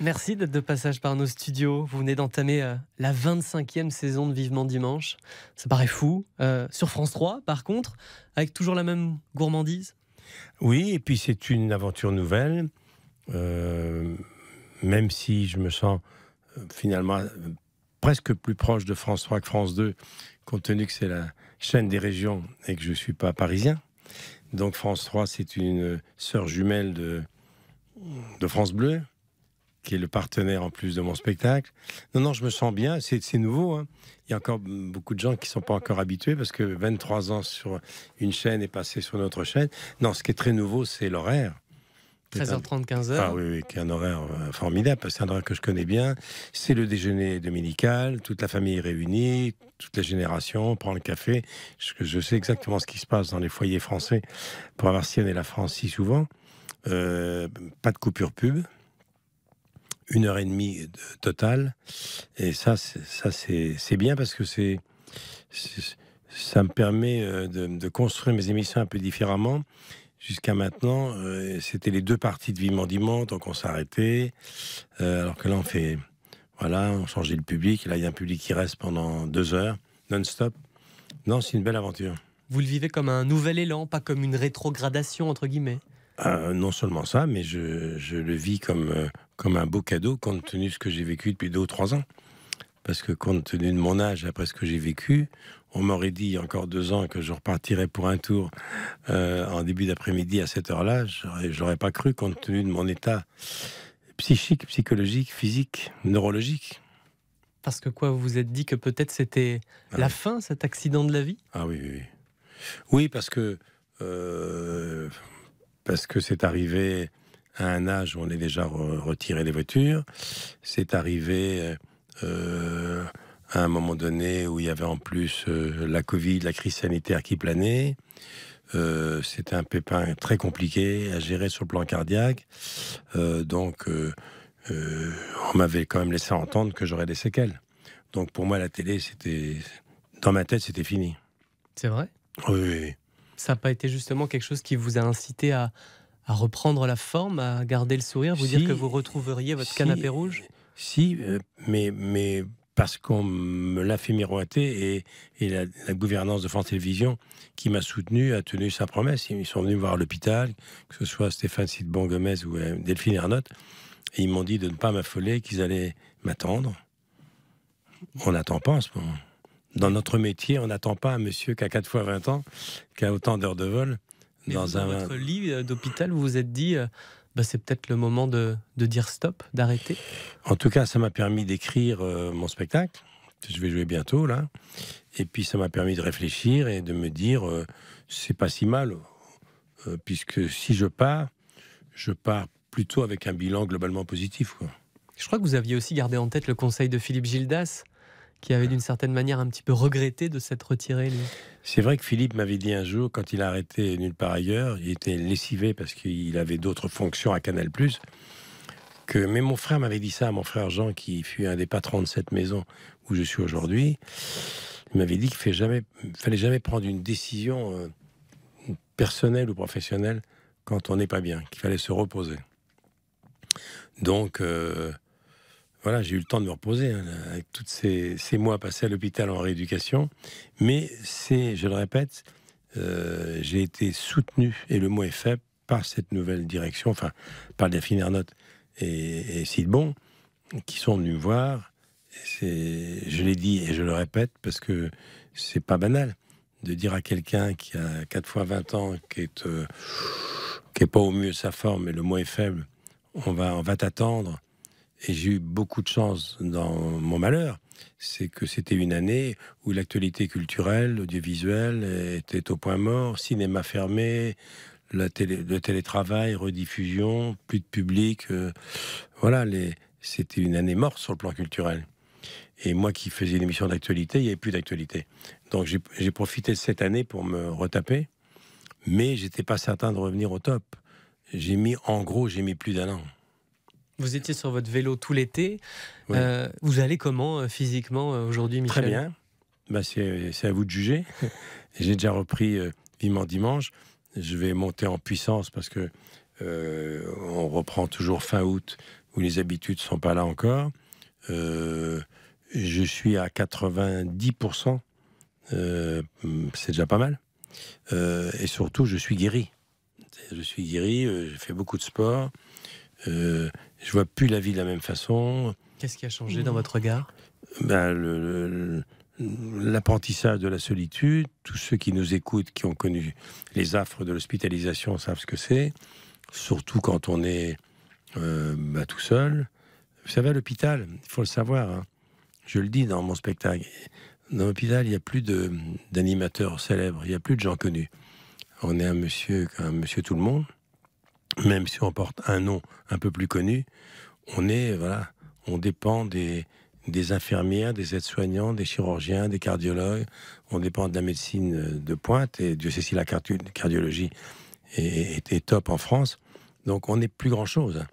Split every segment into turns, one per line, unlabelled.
Merci d'être de passage par nos studios. Vous venez d'entamer euh, la 25e saison de Vivement Dimanche. Ça paraît fou. Euh, sur France 3, par contre, avec toujours la même gourmandise.
Oui, et puis c'est une aventure nouvelle. Euh, même si je me sens finalement presque plus proche de France 3 que France 2, compte tenu que c'est la chaîne des régions et que je ne suis pas parisien. Donc France 3, c'est une sœur jumelle de, de France Bleu qui est le partenaire en plus de mon spectacle. Non, non, je me sens bien, c'est nouveau. Hein. Il y a encore beaucoup de gens qui ne sont pas encore habitués parce que 23 ans sur une chaîne est passé sur notre chaîne. Non, ce qui est très nouveau, c'est l'horaire. 13h30, 15h. Ah oui, qui est un horaire euh, formidable, c'est un horaire que je connais bien. C'est le déjeuner dominical, toute la famille est réunie, toutes les générations prennent prend le café. Je, sais exactement ce qui se passe dans les foyers français pour avoir sillonné la France si souvent. Euh, pas de coupure pub, une heure et demie totale. Et ça, ça c'est bien parce que c'est ça me permet euh, de, construire mes émissions un peu différemment. Jusqu'à maintenant, euh, c'était les deux parties de Vivement Dimanche, donc on s'arrêtait. Euh, alors que là, on fait. Voilà, on changeait le public. là, il y a un public qui reste pendant deux heures, non-stop. non c'est une belle aventure.
Vous le vivez comme un nouvel élan, pas comme une rétrogradation, entre guillemets
euh, non seulement ça, mais je, le vis comme, euh, comme un beau cadeau compte tenu de ce que j'ai vécu depuis deux ou trois ans. Parce que compte tenu de mon âge, après ce que j'ai vécu, on m'aurait dit encore deux ans que je repartirais pour un tour euh, en début d'après-midi à cette heure-là. J'aurais pas cru compte tenu de mon état psychique, psychologique, physique, neurologique. Parce que quoi, vous vous êtes dit que peut-être c'était
ah la fin, cet accident de la vie
Ah oui, oui, oui. Oui, parce que parce que c'est arrivé à un âge où on est déjà retiré des voitures. C'est arrivé euh, à un moment donné où il y avait en plus euh, la Covid, la crise sanitaire qui planait. Euh, c'était un pépin très compliqué à gérer sur le plan cardiaque. donc, on m'avait quand même laissé entendre que j'aurais des séquelles. Donc, pour moi, la télé, c'était. Dans ma tête, c'était fini.
C'est vrai oui, oui. Ça n'a pas été justement quelque chose qui vous
a incité à,
à reprendre la forme, à garder le sourire, vous dire que vous retrouveriez votre
canapé rouge Si, euh, mais, mais parce qu'on me l'a fait miroiter et, et la, gouvernance de France Télévisions qui m'a soutenu a tenu sa promesse. Ils sont venus voir l'hôpital, que ce soit Stéphane Sidbon Gomez ou euh, Delphine Ernotte, et ils m'ont dit de ne pas m'affoler, qu'ils allaient m'attendre. On attend, pas en ce moment dans notre métier, on n'attend pas un monsieur qui a 4 fois 20 ans, qui a autant d'heures de vol. dans, un... votre
lit euh, d'hôpital, vous vous êtes dit, euh, bah, c'est peut-être le moment de, dire stop, d'arrêter
En tout cas, ça m'a permis d'écrire euh, mon spectacle. Que je vais jouer bientôt, là. Et puis, ça m'a permis de réfléchir et de me dire, c'est pas si mal, puisque si je pars, je pars plutôt avec un bilan globalement positif.
Je crois que vous aviez aussi gardé en tête le conseil de Philippe Gildas qui avait d'une certaine manière un petit peu regretté de s'être retiré.
C'est vrai que Philippe m'avait dit un jour, quand il a arrêté nulle part ailleurs, il était lessivé parce qu'il avait d'autres fonctions à Canal+. Que, mais mon frère m'avait dit ça, à mon frère Jean, qui fut un des patrons de cette maison où je suis aujourd'hui, il m'avait dit qu'il ne jamais, fallait jamais prendre une décision euh, personnelle ou professionnelle quand on n'est pas bien, qu'il fallait se reposer. Donc, euh, voilà, j'ai eu le temps de me reposer hein, avec tous ces, mois passés à l'hôpital en rééducation. Mais c'est, je le répète, euh, j'ai été soutenu, et le mot est faible, par cette nouvelle direction, enfin, par Daphine Ernotte et, et Sidbon, qui sont venus me voir. Je l'ai dit et je le répète parce que c'est pas banal de dire à quelqu'un qui a 4 fois 20 ans, qui est, euh, qui est pas au mieux sa forme, et le mot est faible, on va, on va t'attendre, et j'ai eu beaucoup de chance dans mon malheur, c'est que c'était une année où l'actualité culturelle, audiovisuelle était au point mort, cinéma fermé, la télé, le télétravail, rediffusion, plus de public. Euh, voilà, c'était une année morte sur le plan culturel. Et moi qui faisais une émission d'actualité, il n'y avait plus d'actualité. Donc j'ai profité de cette année pour me retaper, mais j'étais pas certain de revenir au top. J'ai mis, en gros, j'ai mis plus d'un an.
Vous étiez sur votre vélo tout l'été. Euh, vous allez comment euh, physiquement euh, aujourd'hui, Michel Très bien.
Bah, c'est à vous de juger. J'ai déjà repris euh, dimanche. Je vais monter en puissance parce que on reprend toujours fin août où les habitudes sont pas là encore. je suis à 90%. c'est déjà pas mal. et surtout, je suis guéri. Je suis guéri, j'ai fait beaucoup de sport. Euh, je vois plus la vie de la même façon.
Qu'est-ce qui a changé dans votre regard
ben, L'apprentissage de la solitude, tous ceux qui nous écoutent, qui ont connu les affres de l'hospitalisation, savent ce que c'est, surtout quand on est euh, bah, tout seul. Vous savez, à l'hôpital, il faut le savoir, hein. je le dis dans mon spectacle, dans l'hôpital, il n'y a plus d'animateurs célèbres, il n'y a plus de gens connus. On est un monsieur, un monsieur tout le monde, même si on porte un nom un peu plus connu, on est voilà, on dépend des, des infirmières, des aides-soignants, des chirurgiens, des cardiologues. On dépend de la médecine de pointe et Dieu sait si la cardiologie est, top en France. Donc on n'est plus grand chose.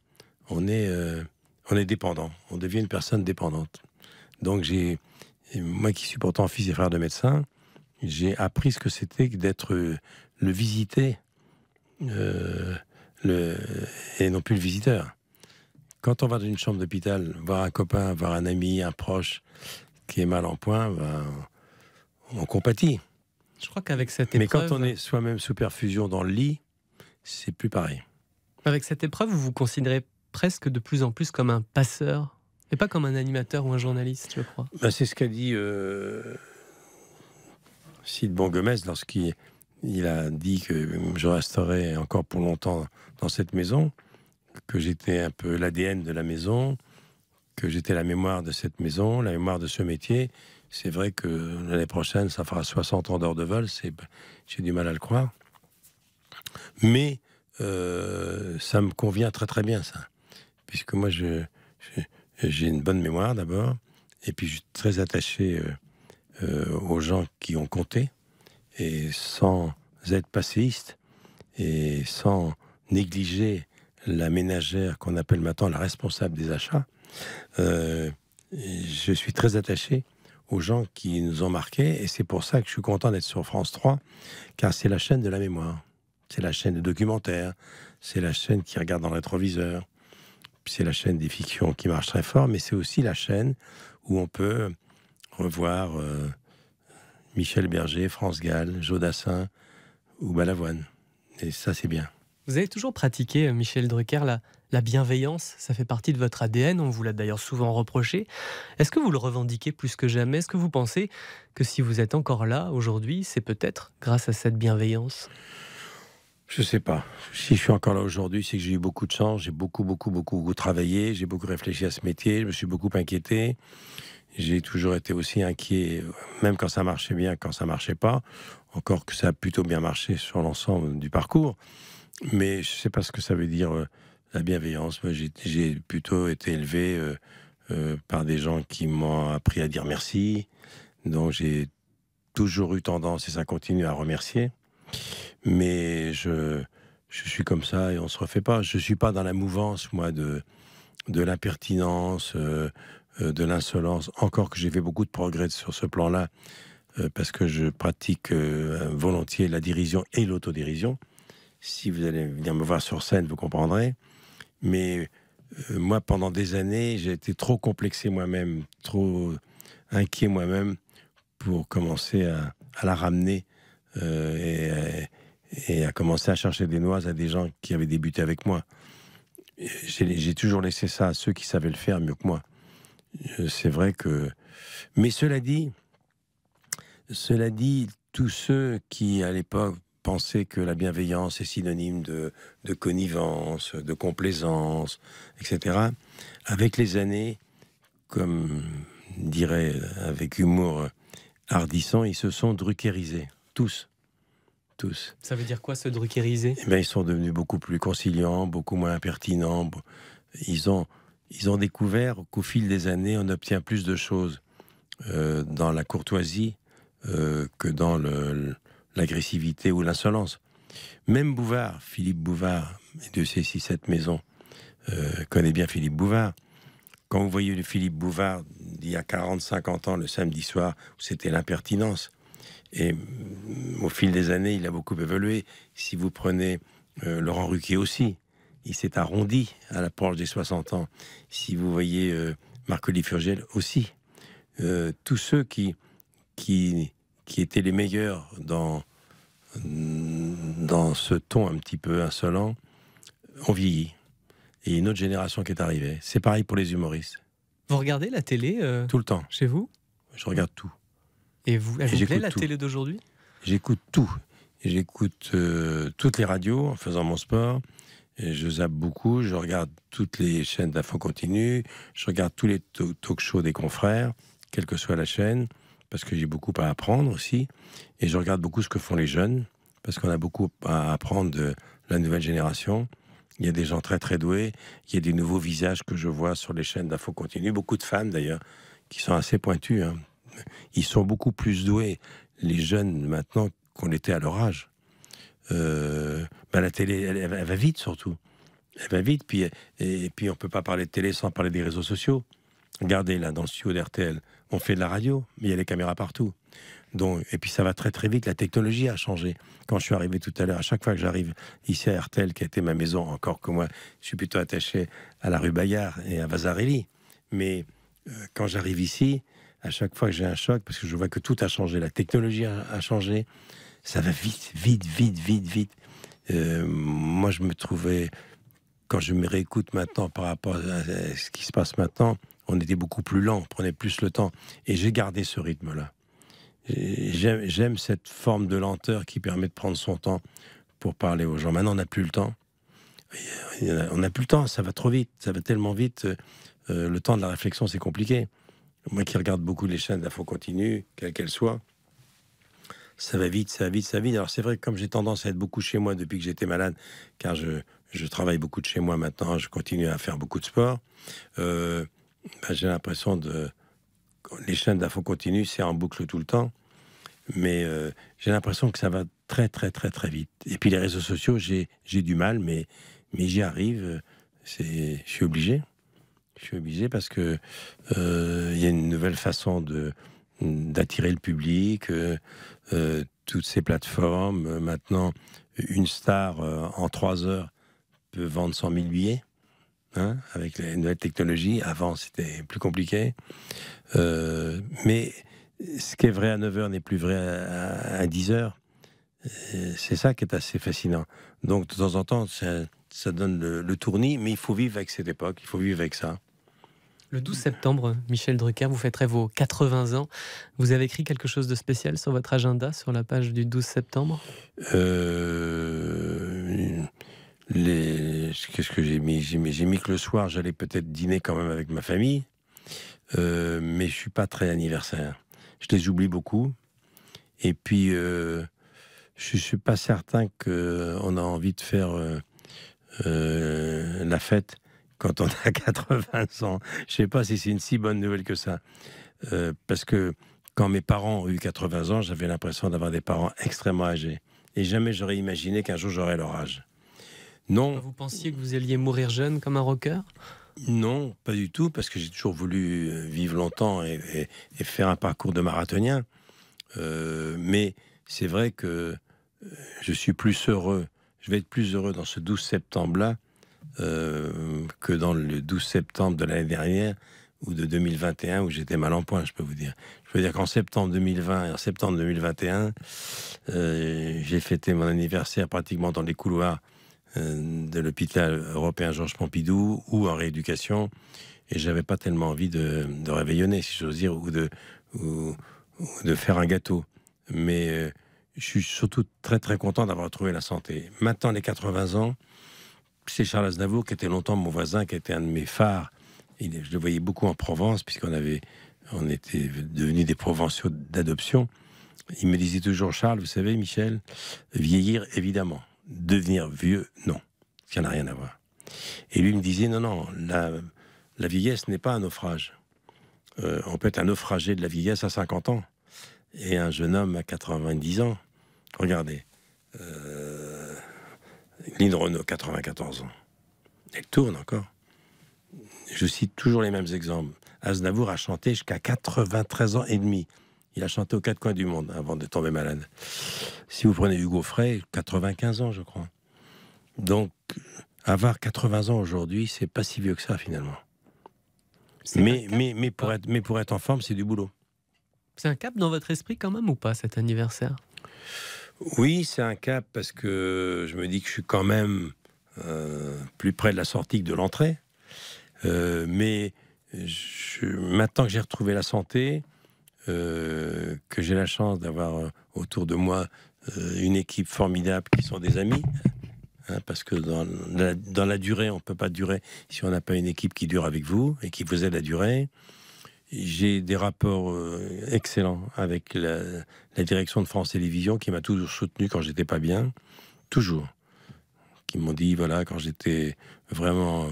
On est euh, on est dépendant. On devient une personne dépendante. Donc j'ai moi qui suis pourtant fils et frère de médecin, j'ai appris ce que c'était que d'être euh, le visiter, Euh, le, et non plus le visiteur. Quand on va dans une chambre d'hôpital, voir un copain, voir un ami, un proche qui est mal en point, ben, on compatit. Je crois qu'avec cette Mais quand on est soi-même sous perfusion dans le lit, c'est plus pareil.
Avec cette épreuve, vous vous considérez
presque de plus en plus comme un
passeur et pas comme un animateur ou un journaliste, je crois.
Ben, c'est ce qu'a dit euh, Sid Bon lorsqu'il il a dit que je resterai encore pour longtemps dans cette maison, que j'étais un peu l'ADN de la maison, que j'étais la mémoire de cette maison, la mémoire de ce métier. C'est vrai que l'année prochaine, ça fera 60 ans d'heures de vol, j'ai du mal à le croire. Mais euh, ça me convient très très bien, ça. Puisque moi, j'ai une bonne mémoire d'abord, et puis je suis très attaché euh, euh, aux gens qui ont compté, et sans être passéiste et sans négliger la ménagère qu'on appelle maintenant la responsable des achats, euh, je suis très attaché aux gens qui nous ont marqués et c'est pour ça que je suis content d'être sur France 3 car c'est la chaîne de la mémoire, c'est la chaîne des documentaires, c'est la chaîne qui regarde dans l'introviseur c'est la chaîne des fictions qui marche très fort, mais c'est aussi la chaîne où on peut revoir euh, Michel Berger, France Gall, Jodassin ou Balavoine. Et ça, c'est bien.
Vous avez toujours pratiqué, euh, Michel Drucker, la, la bienveillance. Ça fait partie de votre ADN. On vous l'a d'ailleurs souvent reproché. Est-ce que vous le revendiquez plus que jamais Est-ce que vous pensez que si vous êtes encore là aujourd'hui, c'est peut-être grâce à cette bienveillance
je sais pas. Si je suis encore là aujourd'hui, c'est que j'ai eu beaucoup de chance. J'ai beaucoup, beaucoup, beaucoup, beaucoup travaillé. J'ai beaucoup réfléchi à ce métier. Je me suis beaucoup inquiété j'ai toujours été aussi inquiet, même quand ça marchait bien, quand ça marchait pas. Encore que ça a plutôt bien marché sur l'ensemble du parcours. Mais je sais pas ce que ça veut dire euh, la bienveillance. Moi, J'ai plutôt été élevé euh, euh, par des gens qui m'ont appris à dire merci. Donc j'ai toujours eu tendance, et ça continue, à remercier. Mais je, suis comme ça et on se refait pas. Je suis pas dans la mouvance, moi, de, de l'impertinence, euh, de l'insolence. Encore que j'ai fait beaucoup de progrès sur ce plan-là, euh, parce que je pratique euh, volontiers la dérision et l'autodérision. Si vous allez venir me voir sur scène, vous comprendrez. Mais moi, pendant des années, j'ai été trop complexé moi-même, trop inquiet moi-même pour commencer à, la ramener et, et, à commencer à chercher des noises à des gens qui avaient débuté avec moi. J'ai toujours laissé ça à ceux qui savaient le faire mieux que moi. Euh, c'est vrai que. Mais cela dit, cela dit, tous ceux qui, à l'époque, pensaient que la bienveillance est synonyme de, connivence, de complaisance, etc., avec les années, comme dirait avec humour hardissant, ils se sont druckerisés, tous. Tous.
Ça veut dire quoi se druckeriser eh ben, Ils
sont devenus beaucoup plus conciliants, beaucoup moins impertinents. Ils ont, ils ont découvert qu'au fil des années, on obtient plus de choses euh, dans la courtoisie euh, que dans l'agressivité ou l'insolence. Même Bouvard, Philippe Bouvard, de Dieu sait si cette maison euh, connaît bien Philippe Bouvard, quand vous voyez le Philippe Bouvard il y a 40-50 ans, le samedi soir, c'était l'impertinence. Et mm, au fil des années, il a beaucoup évolué. Si vous prenez Laurent Ruquier aussi, il s'est arrondi à la l'approche des 60 ans. Si vous voyez euh, Marcoli Furgel aussi, euh, tous ceux qui, qui, étaient les meilleurs dans, dans ce ton un petit peu insolent ont vieilli. Et une autre génération qui est arrivée. C'est pareil pour les humoristes.
Vous regardez la télé euh,
Tout le temps. Chez vous Je regarde tout. Et vous, elle la télé d'aujourd'hui J'écoute tout. J'écoute toutes les radios en faisant mon sport je zappe beaucoup, je regarde toutes les chaînes d'infos continue, je regarde tous les talk shows des confrères, quelle que soit la chaîne, parce que j'ai beaucoup à apprendre aussi. Et je regarde beaucoup ce que font les jeunes, parce qu'on a beaucoup à apprendre de la nouvelle génération. Il y a des gens très très doués, il y a des nouveaux visages que je vois sur les chaînes d'infos continue, beaucoup de femmes d'ailleurs, qui sont assez pointues. Hein. Ils sont beaucoup plus doués, les jeunes maintenant, qu'on était à leur âge. Euh, bah, la télé, elle, va vite surtout. Elle va vite, puis, et, puis on ne peut pas parler de télé sans parler des réseaux sociaux. Regardez, là, dans le studio d'RTL, on fait de la radio, mais il y a des caméras partout. Donc, et puis ça va très très vite, la technologie a changé. Quand je suis arrivé tout à l'heure, à chaque fois que j'arrive ici à RTL, qui a été ma maison, encore que moi, je suis plutôt attaché à la rue Bayard et à Vasarely. Mais euh, quand j'arrive ici, à chaque fois que j'ai un choc, parce que je vois que tout a changé, la technologie a changé, ça va vite, vite, vite, vite, vite. Euh, moi, je me trouvais, quand je me réécoute maintenant par rapport à ce qui se passe maintenant, on était beaucoup plus lent, on prenait plus le temps. Et j'ai gardé ce rythme-là. J'aime cette forme de lenteur qui permet de prendre son temps pour parler aux gens. Maintenant, on n'a plus le temps. On n'a plus le temps, ça va trop vite, ça va tellement vite. Euh, euh, le temps de la réflexion, c'est compliqué. Moi qui regarde beaucoup les chaînes d'info continue, quelles qu'elles soient, ça va vite, ça va vite, ça va vite. Alors c'est vrai que comme j'ai tendance à être beaucoup chez moi depuis que j'étais malade, car je, travaille beaucoup de chez moi maintenant, je continue à faire beaucoup de sport, euh, bah, j'ai l'impression de... Les chaînes d'infos continuent, c'est en boucle tout le temps. Mais euh, j'ai l'impression que ça va très très très très vite. Et puis les réseaux sociaux, j'ai du mal, mais, mais j'y arrive. Je suis obligé. Je suis obligé parce que euh, il y a une nouvelle façon de d'attirer le public. Euh, toutes ces plateformes. Euh, maintenant, une star euh, en trois heures peut vendre 100 000 billets. Hein, avec les nouvelles technologies. Avant, c'était plus compliqué. mais ce qui est vrai à 9h n'est plus vrai à, 10h. C'est ça qui est assez fascinant. Donc, de temps en temps, ça, donne le, le, tournis, mais il faut vivre avec cette époque, il faut vivre avec ça.
Le 12 septembre, Michel Drucker, vous fêterez vos 80 ans. Vous avez écrit quelque chose de spécial sur votre agenda, sur la page du 12 septembre
euh, les... Qu'est-ce que j'ai mis J'ai mis, que le soir, j'allais peut-être dîner quand même avec ma famille, euh, mais je suis pas très anniversaire. Je les oublie beaucoup. Et puis, je euh, je suis pas certain qu'on a envie de faire la fête quand on a 80 ans. Je sais pas si c'est une si bonne nouvelle que ça. Euh, parce que quand mes parents ont eu 80 ans, j'avais l'impression d'avoir des parents extrêmement âgés. Et jamais j'aurais imaginé qu'un jour j'aurais leur âge. Non. Vous pensiez que vous alliez mourir jeune comme un rocker Non, pas du tout, parce que j'ai toujours voulu euh, vivre longtemps et, faire un parcours de marathonien. Euh, mais c'est vrai que je suis plus heureux, je vais être plus heureux dans ce 12 septembre-là euh, que dans le 12 septembre de l'année dernière ou de 2021 où j'étais mal en point, je peux vous dire. Je veux dire qu'en septembre 2020 et en septembre 2021, euh, j'ai fêté mon anniversaire pratiquement dans les couloirs euh, de l'hôpital européen Georges Pompidou ou en rééducation, et j'avais pas tellement envie de, de réveillonner, si j'ose dire, ou de, de faire un gâteau. Mais je suis surtout très très content d'avoir trouvé la santé. Maintenant, les 80 ans, c'est Charles Aznavour qui était longtemps mon voisin, qui était un de mes phares. je le voyais beaucoup en Provence, puisqu'on avait, on était devenus des provinciaux d'adoption. Il me disait toujours, Charles, vous savez, Michel, vieillir, évidemment. Devenir vieux, non. Ça n'a rien à voir. Et lui me disait, non, non, la, vieillesse n'est pas un naufrage. Euh, on peut être un naufragé de la vieillesse à 50 ans et un jeune homme à 90 ans. Regardez, euh, Lynn Renault, 94 ans. Elle tourne encore. Je cite toujours les mêmes exemples. Aznavour a chanté jusqu'à 93 ans et demi. Il a chanté aux quatre coins du monde avant de tomber malade. Si vous prenez Hugo Frey, 95 ans, je crois. Donc, avoir 80 ans aujourd'hui, c'est pas si vieux que ça, finalement. Mais, mais, mais, pour ah. être, mais pour être en forme, c'est du boulot.
C'est un cap dans votre esprit quand même ou pas cet anniversaire
oui, c'est un cap parce que je me dis que je suis quand même euh, plus près de la sortie que de l'entrée. Euh, mais maintenant que j'ai retrouvé la santé, euh, que j'ai la chance d'avoir autour de moi une équipe formidable qui sont des amis, hein, parce que dans la, dans la durée, on ne peut pas durer si on n'a pas une équipe qui dure avec vous et qui vous aide à durer j'ai des rapports euh, excellents avec la, direction de France Télévisions qui m'a toujours soutenu quand j'étais pas bien, toujours. Qui m'ont dit, voilà, quand j'étais vraiment.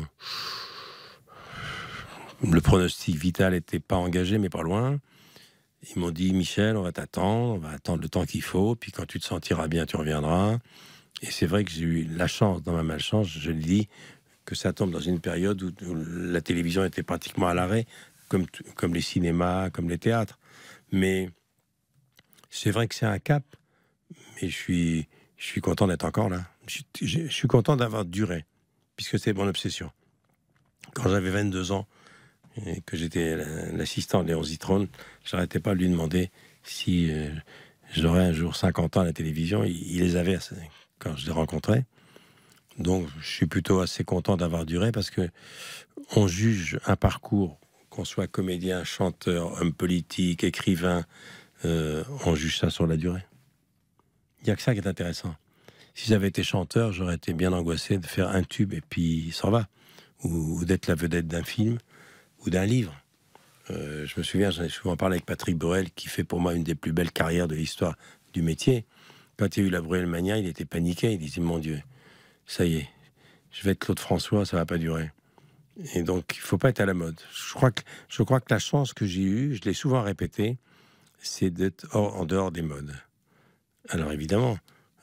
Le pronostic vital n'était pas engagé, mais pas loin. Ils m'ont dit, Michel, on va t'attendre, on va attendre le temps qu'il faut, puis quand tu te sentiras bien, tu reviendras. Et c'est vrai que j'ai eu la chance, dans ma malchance, je le dis, que ça tombe dans une période où, la télévision était pratiquement à l'arrêt comme, les cinémas, comme les théâtres. Mais c'est vrai que c'est un cap, mais je suis, je suis content d'être encore là. Je, suis content d'avoir duré, puisque c'est mon obsession. Quand j'avais 22 ans et que j'étais l'assistant de Léon Zitrone, j'arrêtais pas de lui demander si euh, j'aurais un jour 50 ans à la télévision. Il, les avait quand je les rencontrais. Donc, je suis plutôt assez content d'avoir duré parce que on juge un parcours qu'on soit comédien, chanteur, homme politique, écrivain, euh, on juge ça sur la durée. Il n'y a que ça qui est intéressant. Si j'avais été chanteur, j'aurais été bien angoissé de faire un tube et puis s'en va. Ou, d'être la vedette d'un film ou d'un livre. Euh, je me souviens, j'en ai souvent parlé avec Patrick Borel, qui fait pour moi une des plus belles carrières de l'histoire du métier. Quand il y a eu la Mania, il était paniqué. Il disait Mon Dieu, ça y est, je vais être Claude François, ça ne va pas durer. Et donc, il ne faut pas être à la mode. Je crois que, je crois que la chance que j'ai eue, je l'ai souvent répété, c'est d'être en dehors des modes. Alors, évidemment,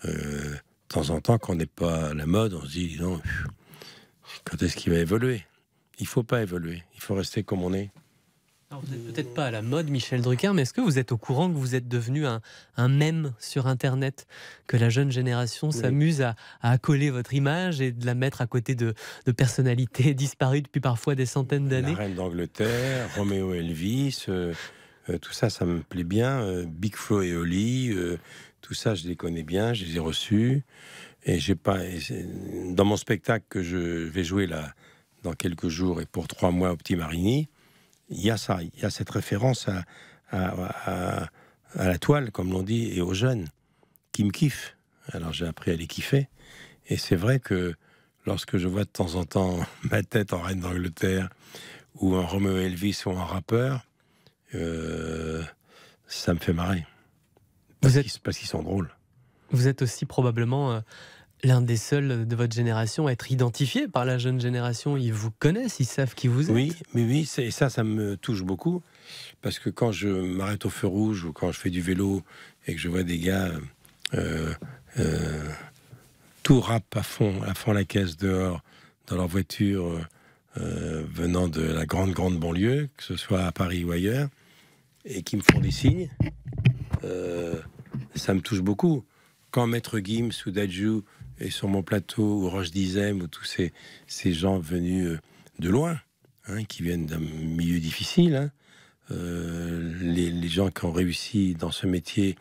euh, de temps en temps, quand on n'est pas à la mode, on se dit, non, quand est-ce qu'il va évoluer Il ne faut pas évoluer, il faut rester comme on est
vous n'êtes peut-être pas à la mode, Michel Drucker, mais est-ce que vous êtes au courant que vous êtes devenu un, un mème sur Internet Que la jeune génération s'amuse à, coller votre image et de la mettre à côté de, personnalités disparues depuis parfois des centaines d'années La
reine d'Angleterre, Roméo Elvis, euh, euh, tout ça, ça me plaît bien. Euh, Big Flo et Oli, tout ça, je les connais bien, je les ai reçus. Et j'ai pas. dans mon spectacle que je vais jouer là dans quelques jours et pour trois mois au Petit Marigny, il y a ça, il y a cette référence à, à, la toile, comme l'on dit, et aux jeunes qui me kiffent. Alors j'ai appris à les kiffer. Et c'est vrai que lorsque je vois de temps en temps ma tête en Reine d'Angleterre, ou en Romeo Elvis, ou un rappeur, euh, ça me fait marrer. Parce qu'ils sont drôles.
Vous êtes aussi probablement euh, l'un des seuls de votre génération à être identifié par la jeune génération. Ils vous connaissent, ils savent qui vous êtes. Oui,
mais oui, et ça, ça me touche beaucoup. Parce que quand je m'arrête au feu rouge ou quand je fais du vélo et que je vois des gars euh, euh, tout rap à fond, à fond la caisse dehors, dans leur voiture, euh, venant de la grande, grande banlieue, que ce soit à Paris ou ailleurs, et qui me font des signes, ça me touche beaucoup. Quand Maître Gims ou Dajou et sur mon plateau, ou Roche Dizem, ou tous ces, gens venus euh, de loin, hein, qui viennent d'un milieu difficile, hein, euh, les, gens qui ont réussi dans ce métier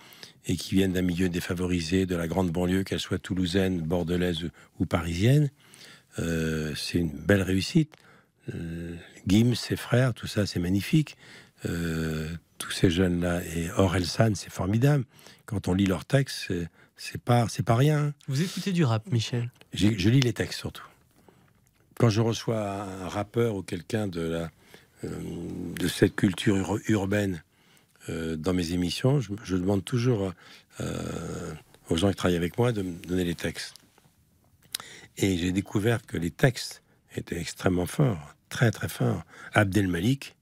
et qui viennent d'un milieu défavorisé, de la grande banlieue, qu'elle soit toulousaine, bordelaise ou, parisienne, euh, c'est une belle réussite. Euh, Guim, ses frères, tout ça, c'est magnifique. tous ces jeunes-là, et Orelsan, c'est formidable. Quand on lit leurs textes, c'est pas, c'est pas rien.
Vous écoutez du rap, Michel
Je lis les textes surtout. Quand je reçois un rappeur ou quelqu'un de la euh, de cette culture urbaine euh, dans mes émissions, je, demande toujours euh, aux gens qui travaillent avec moi de me donner les textes. Et j'ai découvert que les textes étaient extrêmement forts, très très forts. Abdel Malik,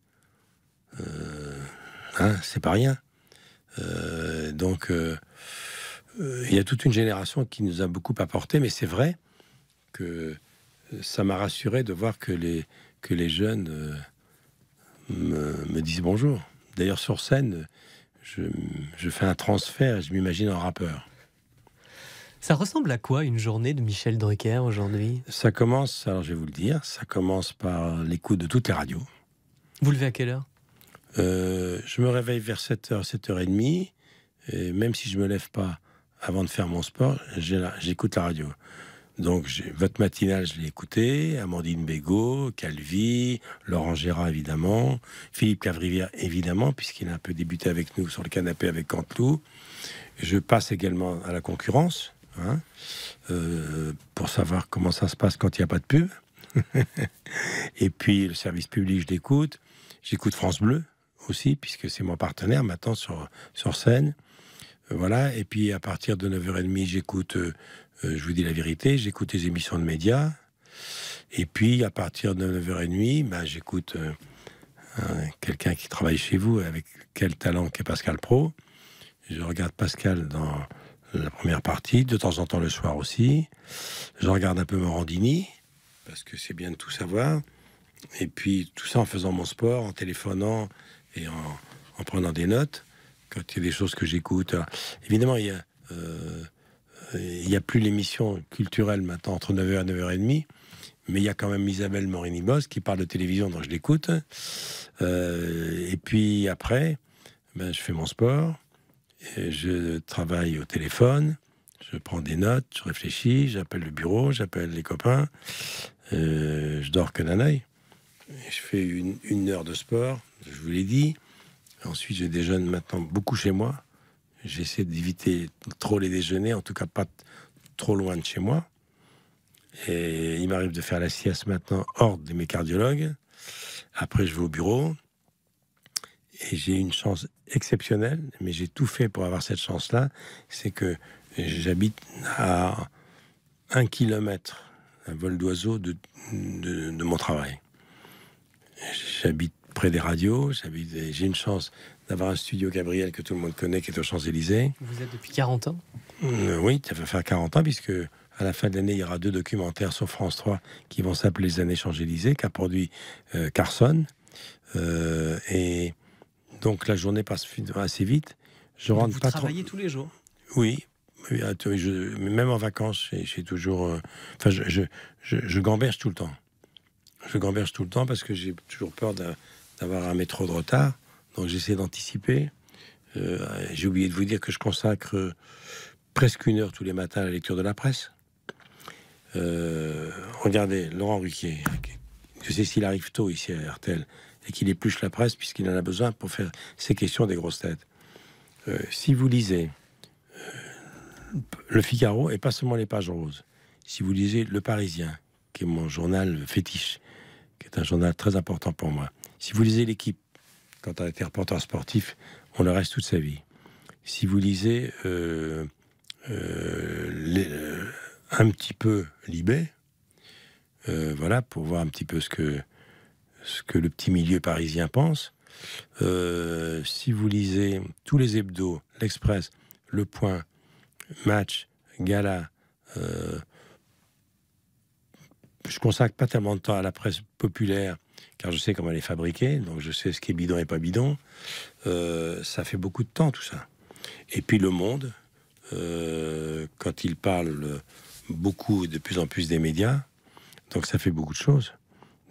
hein, c'est pas rien. donc euh, il y a toute une génération qui nous a beaucoup apporté, mais c'est vrai que euh, ça m'a rassuré de voir que les, que les jeunes euh, me, disent bonjour. D'ailleurs, sur scène, je, fais un transfert et je m'imagine en rappeur. Ça ressemble à quoi une journée de Michel Drucker aujourd'hui Ça commence, alors je vais vous le dire, ça commence par l'écoute de toutes les radios.
Vous levez à quelle heure
Je me réveille vers 7h, 7h30. Et même si je ne me lève pas, avant de faire mon sport, j'écoute la, radio. Donc, votre matinale, je l'ai écouté. Amandine Bégaud, Calvi, Laurent Gérard, évidemment. Philippe Cavrivière, évidemment, puisqu'il a un peu débuté avec nous sur le canapé avec Cantelou. Je passe également à la concurrence, hein, euh, pour savoir comment ça se passe quand il n'y a pas de pub. Et puis, le service public, je l'écoute. J'écoute France Bleu aussi, puisque c'est mon partenaire maintenant sur, sur scène. Euh, voilà, et puis à partir de 9h30, j'écoute, euh, euh, je vous dis la vérité, j'écoute les émissions de médias. Et puis à partir de 9h30, ben, j'écoute quelqu'un qui travaille chez vous, avec quel talent qu'est Pascal Pro. Je regarde Pascal dans la première partie, de temps en temps le soir aussi. Je regarde un peu Morandini, parce que c'est bien de tout savoir. Et puis tout ça en faisant mon sport, en téléphonant et en prenant des notes il y a des choses que j'écoute. Hein. Évidemment, il y a n'y euh, a plus l'émission culturelle maintenant entre 9h et 9h30, mais il y a quand même Isabelle Morini-Boss qui parle de télévision, dont je l'écoute. Euh, et puis après, ben, je fais mon sport, je travaille au téléphone, je prends des notes, je réfléchis, j'appelle le bureau, j'appelle les copains, euh, je dors que d'un œil. Je fais une, heure de sport, je vous l'ai dit. Ensuite, je déjeune maintenant beaucoup chez moi. J'essaie d'éviter trop les déjeuners, en tout cas pas trop loin de chez moi. Et il m'arrive de faire la sieste maintenant hors de mes cardiologues. Après, je vais au bureau. Et j'ai une chance exceptionnelle, mais j'ai tout fait pour avoir cette chance-là. C'est que j'habite à un kilomètre, un vol d'oiseau, de, de, de mon travail. J'habite près des radios. J'ai une chance d'avoir un studio Gabriel que tout le monde connaît, qui est aux Champs-Élysées. Vous êtes depuis 40 ans euh, Oui, ça va faire 40 ans, puisque à la fin de l'année, il y aura deux documentaires sur France 3 qui vont s'appeler Les années Champs-Élysées, qu'a produit euh, Carson. Euh, et donc la journée passe assez vite. Je rentre vous travaillez tous les jours Oui, même en vacances, j'ai toujours. je, je, gamberge tout le temps. Je gamberge tout le temps parce que j'ai toujours peur d'avoir un métro de retard. Donc j'essaie d'anticiper. Euh, j'ai oublié de vous dire que je consacre presque une heure tous les matins à la lecture de la presse. Euh, regardez, Laurent Ruquier, je sais s'il arrive tôt ici à RTL et qu'il épluche la presse puisqu'il en a besoin pour faire ses questions des grosses têtes. Euh, si vous lisez Le Figaro et pas seulement les pages roses, si vous lisez Le Parisien, qui est mon journal fétiche, qui est un journal très important pour moi, si vous lisez l'équipe, quand on été reporter sportif, on le reste toute sa vie. Si vous lisez euh, euh, euh, un petit peu Libé, voilà, pour voir un petit peu ce que, ce que le petit milieu parisien pense, si vous lisez tous les hebdos, l'Express, Le Point, Match, Gala, je consacre pas tellement de temps à la presse populaire car je sais comment elle est fabriquée, donc je sais ce qui est bidon et pas bidon. Euh, ça fait beaucoup de temps tout ça. Et puis le monde, euh, quand il parle beaucoup, de plus en plus des médias, donc ça fait beaucoup de choses.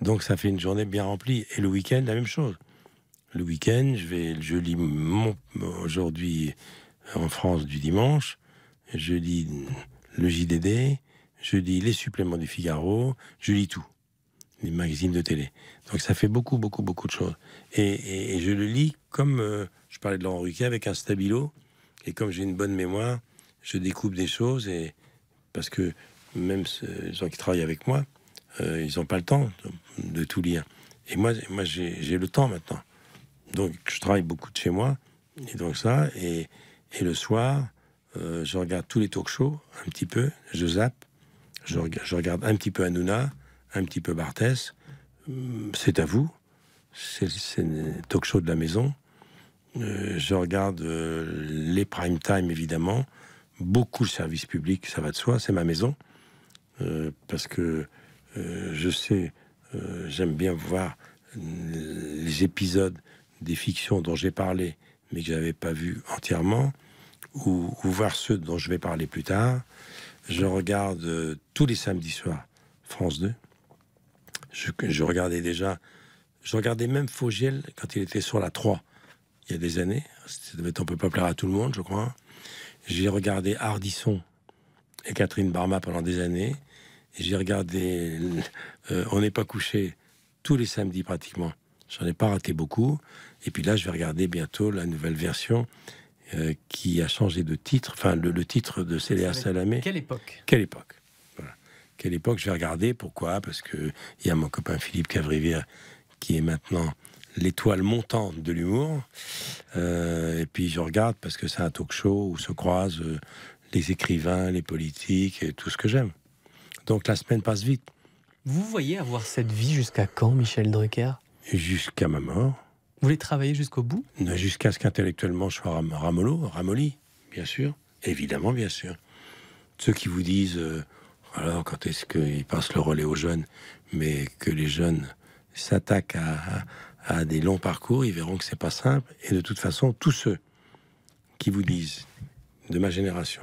Donc ça fait une journée bien remplie. Et le week-end, la même chose. Le week-end, je, vais, je lis mon, aujourd'hui en France du dimanche, je lis le JDD, je lis les suppléments du Figaro, je lis tout des magazines de télé. Donc ça fait beaucoup, beaucoup, beaucoup de choses. Et, je le lis comme euh, je parlais de Laurent avec un stabilo. Et comme j'ai une bonne mémoire, je découpe des choses. Et parce que même les gens qui travaillent avec moi, euh, ils n'ont pas le temps de, tout lire. Et moi, moi j'ai le temps maintenant. Donc je travaille beaucoup de chez moi. Et donc ça, et, le soir, euh, je regarde tous les talk shows un petit peu, je zappe, je, regarde un petit peu Hanouna, un petit peu Barthès, hum, c'est à vous, c'est le talk show de la maison. Euh, je regarde euh, les prime time, évidemment, beaucoup de services publics, ça va de soi, c'est ma maison, euh, parce que je sais, j'aime bien voir les épisodes des fictions dont j'ai parlé, mais que je n'avais pas vu entièrement, ou, ou, voir ceux dont je vais parler plus tard. Je regarde tous les samedis soirs France 2. Je, regardais déjà, je regardais même Fogiel quand il était sur la 3, il y a des années. Ça devait être un peu pas plaire à tout le monde, je crois. J'ai regardé Hardisson et Catherine Barma pendant des années. J'ai regardé euh, On n'est pas couché tous les samedis pratiquement. J'en ai pas raté beaucoup. Et puis là, je vais regarder bientôt la nouvelle version euh, qui a changé de titre, enfin le, titre de Céléa Salamé.
Quelle époque
Quelle époque qu'à l'époque, j'ai regardé. Pourquoi Parce qu'il y a mon copain Philippe Cavrivière, qui est maintenant l'étoile montante de l'humour. Euh, et puis je regarde parce que c'est un talk show où se croisent euh, les écrivains, les politiques et tout ce que j'aime. Donc la semaine passe vite.
Vous voyez avoir cette vie jusqu'à quand, Michel Drucker
Jusqu'à ma mort.
Vous voulez travailler jusqu'au bout
Jusqu'à ce qu'intellectuellement je sois ramolo, Ramoli, bien sûr. Évidemment, bien sûr. Ceux qui vous disent, euh, alors, quand est-ce qu'ils passent le relais aux jeunes, mais que les jeunes s'attaquent à, des longs parcours, ils verront que c'est pas simple. Et de toute façon, tous ceux qui vous disent, de ma génération,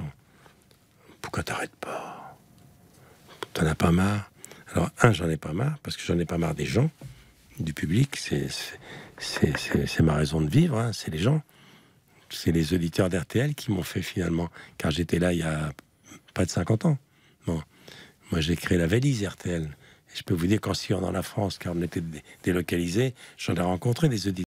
pourquoi t'arrêtes pas T'en as pas marre Alors, un, j'en ai pas marre, parce que j'en ai pas marre des gens, du public, c'est ma raison de vivre, hein, c'est les gens. C'est les auditeurs d'RTL qui m'ont fait finalement, car j'étais là il y a près de 50 ans. Bon. Moi, j'ai créé la valise RTL. Et je peux vous dire qu'en sillonnant la France, car on était délocalisé, j'en ai rencontré des auditeurs.